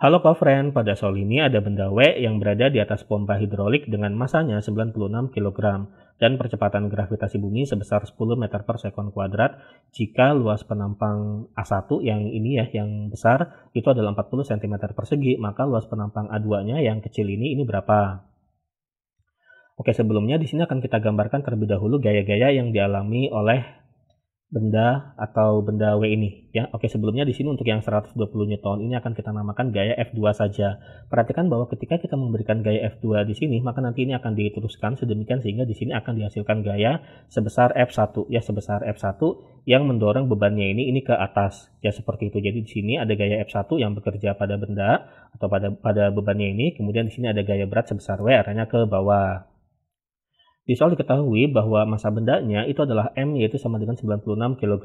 Halo Kofren, pada soal ini ada benda W yang berada di atas pompa hidrolik dengan masanya 96 kg dan percepatan gravitasi bumi sebesar 10 meter per sekon kuadrat jika luas penampang A1 yang ini ya yang besar itu adalah 40 cm persegi maka luas penampang A2-nya yang kecil ini ini berapa? Oke sebelumnya di sini akan kita gambarkan terlebih dahulu gaya-gaya yang dialami oleh benda atau benda W ini ya. Oke, sebelumnya di sini untuk yang 120 Newton ini akan kita namakan gaya F2 saja. Perhatikan bahwa ketika kita memberikan gaya F2 di sini, maka nanti ini akan diteruskan sedemikian sehingga di sini akan dihasilkan gaya sebesar F1 ya, sebesar F1 yang mendorong bebannya ini ini ke atas ya seperti itu. Jadi di sini ada gaya F1 yang bekerja pada benda atau pada pada bebannya ini, kemudian di sini ada gaya berat sebesar W arahnya ke bawah. Di soal diketahui bahwa masa bendanya itu adalah M yaitu sama dengan 96 kg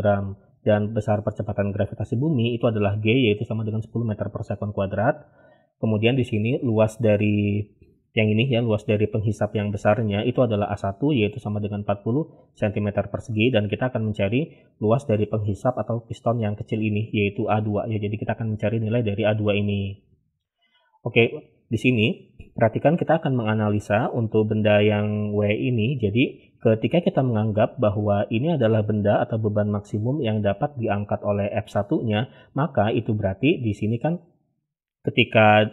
dan besar percepatan gravitasi bumi itu adalah G yaitu sama dengan 10 meter per second kuadrat. Kemudian di sini luas dari yang ini ya luas dari penghisap yang besarnya itu adalah A1 yaitu sama dengan 40 cm persegi dan kita akan mencari luas dari penghisap atau piston yang kecil ini yaitu A2 ya jadi kita akan mencari nilai dari A2 ini. Oke, di sini Perhatikan kita akan menganalisa untuk benda yang W ini. Jadi ketika kita menganggap bahwa ini adalah benda atau beban maksimum yang dapat diangkat oleh F1-nya, maka itu berarti di sini kan ketika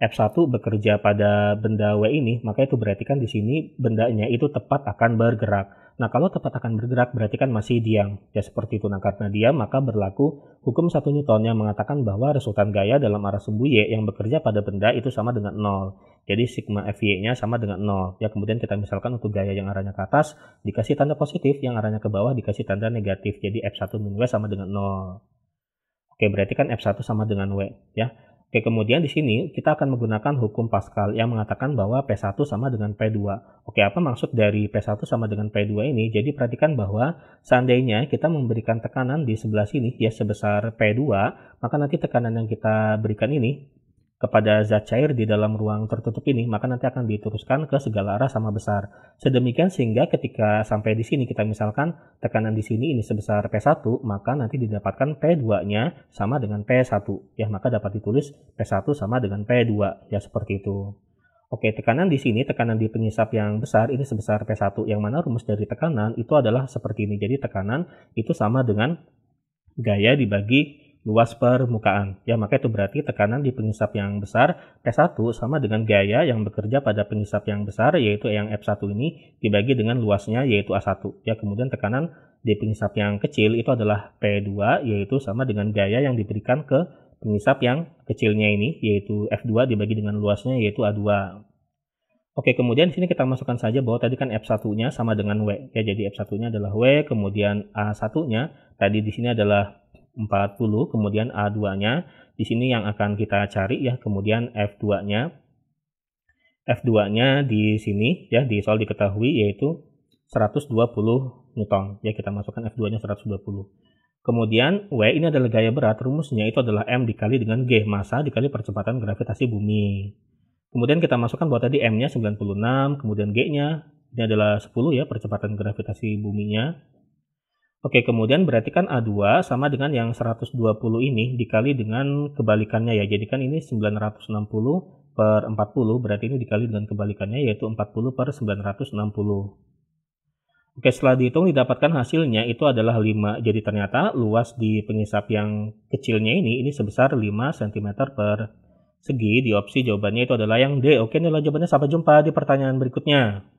F1 bekerja pada benda W ini, maka itu berarti kan di sini bendanya itu tepat akan bergerak. Nah, kalau tepat akan bergerak berarti kan masih diam. Ya seperti itu. Nah, karena diam maka berlaku Hukum satu Newton yang mengatakan bahwa resultan gaya dalam arah sumbu Y yang bekerja pada benda itu sama dengan nol. Jadi sigma FY-nya sama dengan nol. Ya, kemudian kita misalkan untuk gaya yang arahnya ke atas dikasih tanda positif, yang arahnya ke bawah dikasih tanda negatif. Jadi F1 min W sama dengan nol. Oke, berarti kan F1 sama dengan W, ya. Oke, kemudian di sini kita akan menggunakan hukum Pascal yang mengatakan bahwa P1 sama dengan P2. Oke, apa maksud dari P1 sama dengan P2 ini? Jadi perhatikan bahwa seandainya kita memberikan tekanan di sebelah sini ya sebesar P2, maka nanti tekanan yang kita berikan ini kepada zat cair di dalam ruang tertutup ini, maka nanti akan diteruskan ke segala arah sama besar. Sedemikian sehingga ketika sampai di sini kita misalkan tekanan di sini ini sebesar P1, maka nanti didapatkan P2-nya sama dengan P1. Ya, maka dapat ditulis P1 sama dengan P2. Ya, seperti itu. Oke, tekanan di sini, tekanan di pengisap yang besar ini sebesar P1, yang mana rumus dari tekanan itu adalah seperti ini. Jadi tekanan itu sama dengan gaya dibagi luas permukaan. Ya, maka itu berarti tekanan di pengisap yang besar P1 sama dengan gaya yang bekerja pada pengisap yang besar yaitu yang F1 ini dibagi dengan luasnya yaitu A1. Ya, kemudian tekanan di pengisap yang kecil itu adalah P2 yaitu sama dengan gaya yang diberikan ke pengisap yang kecilnya ini yaitu F2 dibagi dengan luasnya yaitu A2. Oke, kemudian di sini kita masukkan saja bahwa tadi kan F1-nya sama dengan W. Ya, jadi F1-nya adalah W, kemudian A1-nya tadi di sini adalah 40, kemudian A2-nya. Di sini yang akan kita cari ya, kemudian F2-nya. F2-nya di sini ya, di soal diketahui yaitu 120 Newton. Ya, kita masukkan F2-nya 120. Kemudian W ini adalah gaya berat, rumusnya itu adalah M dikali dengan G, massa dikali percepatan gravitasi bumi. Kemudian kita masukkan bahwa tadi M-nya 96, kemudian G-nya ini adalah 10 ya percepatan gravitasi buminya. Oke, kemudian berarti kan A2 sama dengan yang 120 ini dikali dengan kebalikannya ya. Jadi kan ini 960 per 40, berarti ini dikali dengan kebalikannya yaitu 40 per 960. Oke, setelah dihitung didapatkan hasilnya itu adalah 5. Jadi ternyata luas di pengisap yang kecilnya ini, ini sebesar 5 cm per segi. Di opsi jawabannya itu adalah yang D. Oke, inilah jawabannya. Sampai jumpa di pertanyaan berikutnya.